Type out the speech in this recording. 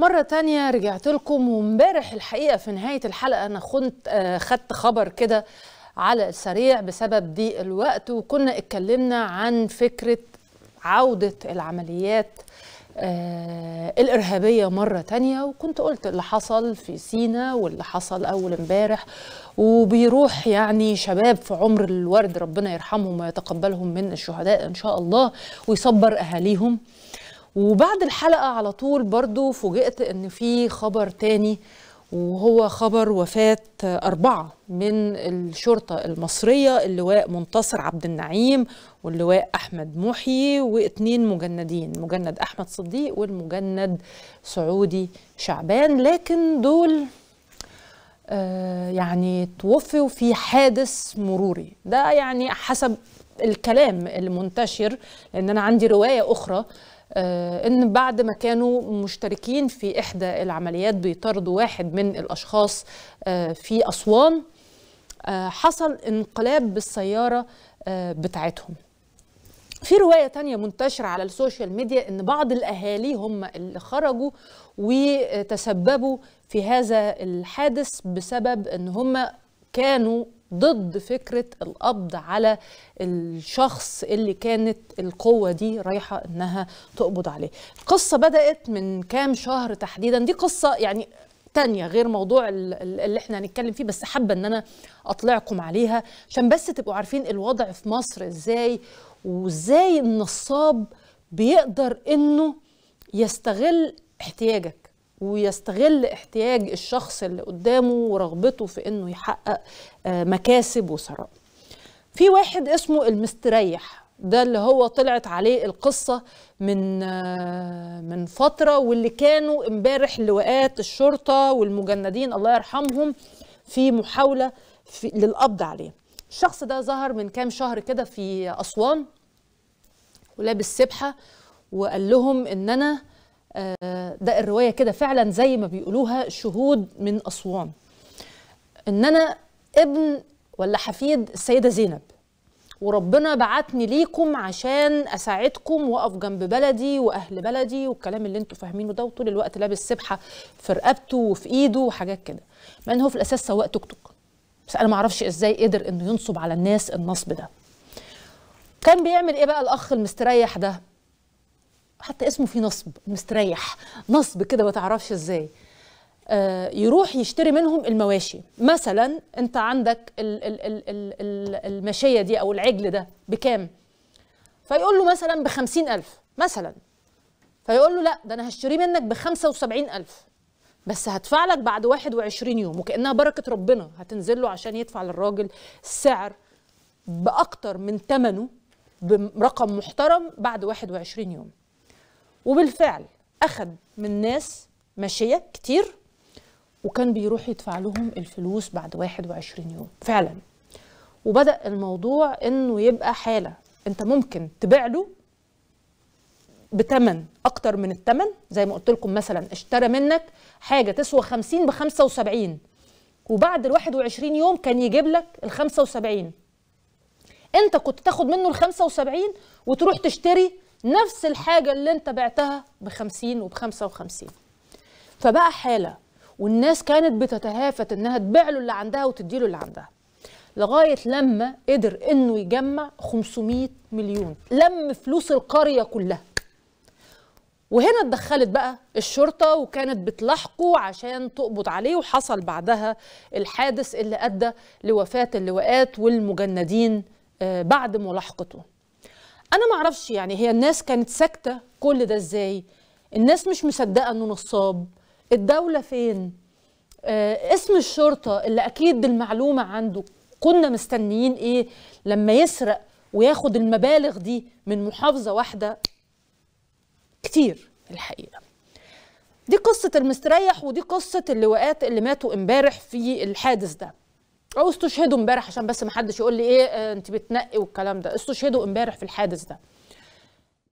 مرة تانية رجعت لكم ومبارح الحقيقة في نهاية الحلقة أنا خنت آه، خدت خبر كده على السريع بسبب ضيق الوقت وكنا اتكلمنا عن فكرة عودة العمليات آه الإرهابية مرة تانية وكنت قلت اللي حصل في سينا واللي حصل أول امبارح وبيروح يعني شباب في عمر الورد ربنا يرحمهم ويتقبلهم من الشهداء إن شاء الله ويصبر أهاليهم آه وبعد الحلقة على طول برضو فوجئت ان في خبر تاني وهو خبر وفاة أربعة من الشرطة المصرية اللواء منتصر عبد النعيم واللواء أحمد محي واثنين مجندين مجند أحمد صديق والمجند سعودي شعبان لكن دول آه، يعني توفوا في حادث مروري ده يعني حسب الكلام المنتشر لأن أنا عندي رواية أخرى آه، ان بعد ما كانوا مشتركين في احدى العمليات بيطاردوا واحد من الاشخاص آه، في اسوان آه، حصل انقلاب بالسياره بتاعتهم في رواية تانية منتشرة على السوشيال ميديا إن بعض الأهالي هم اللي خرجوا وتسببوا في هذا الحادث بسبب إن هم كانوا ضد فكرة القبض على الشخص اللي كانت القوة دي رايحة انها تقبض عليه القصة بدأت من كام شهر تحديدا دي قصة يعني تانية غير موضوع اللي احنا هنتكلم فيه بس حابة ان انا اطلعكم عليها عشان بس تبقوا عارفين الوضع في مصر ازاي وازاي النصاب بيقدر انه يستغل احتياجك ويستغل احتياج الشخص اللي قدامه ورغبته في انه يحقق آه، مكاسب وثراء في واحد اسمه المستريح ده اللي هو طلعت عليه القصة من آه، من فترة واللي كانوا امبارح لواءات الشرطة والمجندين الله يرحمهم في محاولة في للقبض عليه الشخص ده ظهر من كام شهر كده في أسوان ولابس سبحة وقال لهم إن أنا آه، ده الروايه كده فعلا زي ما بيقولوها شهود من اسوان ان انا ابن ولا حفيد السيده زينب وربنا بعتني ليكم عشان اساعدكم واقف جنب بلدي واهل بلدي والكلام اللي انتوا فاهمينه ده وطول الوقت لابس سبحه في رقبته وفي ايده وحاجات كده مع ان هو في الاساس سواق توك توك بس انا ما اعرفش ازاي قدر انه ينصب على الناس النصب ده كان بيعمل ايه بقى الاخ المستريح ده حتى اسمه فيه نصب مستريح نصب كده ما تعرفش ازاي آه، يروح يشتري منهم المواشي مثلا انت عندك المشية دي او العجل ده بكام فيقول له مثلا بخمسين ألف مثلا فيقول له لا ده انا هشتريه منك بخمسة وسبعين ألف بس هدفع لك بعد 21 يوم وكأنها بركة ربنا هتنزل له عشان يدفع للراجل السعر بأكتر من ثمنه برقم محترم بعد 21 يوم وبالفعل أخذ من ناس ماشية كتير وكان بيروح يدفع لهم الفلوس بعد 21 يوم فعلا وبدأ الموضوع إنه يبقى حالة أنت ممكن تبيع له بتمن أكتر من التمن زي ما قلت لكم مثلا اشترى منك حاجة تسوى 50 ب 75 وبعد ال 21 يوم كان يجيب لك ال 75 انت كنت تاخد منه ال 75 وتروح تشتري نفس الحاجة اللي انت بعتها بخمسين وبخمسة وخمسين فبقى حالة والناس كانت بتتهافت انها تبيع له اللي عندها وتديله اللي عندها لغاية لما قدر انه يجمع 500 مليون لم فلوس القرية كلها وهنا اتدخلت بقى الشرطه وكانت بتلاحقه عشان تقبض عليه وحصل بعدها الحادث اللي ادى لوفاه اللواءات والمجندين آه، بعد ملاحقته انا ما اعرفش يعني هي الناس كانت ساكته كل ده ازاي الناس مش مصدقه انه نصاب الدوله فين آه اسم الشرطه اللي اكيد المعلومه عنده كنا مستنيين ايه لما يسرق وياخد المبالغ دي من محافظه واحده كتير الحقيقه دي قصه المستريح ودي قصه اللواءات اللي ماتوا امبارح في الحادث ده او استشهدوا امبارح عشان بس ما حدش يقول لي ايه آه، انت بتنقي والكلام ده استشهدوا امبارح في الحادث ده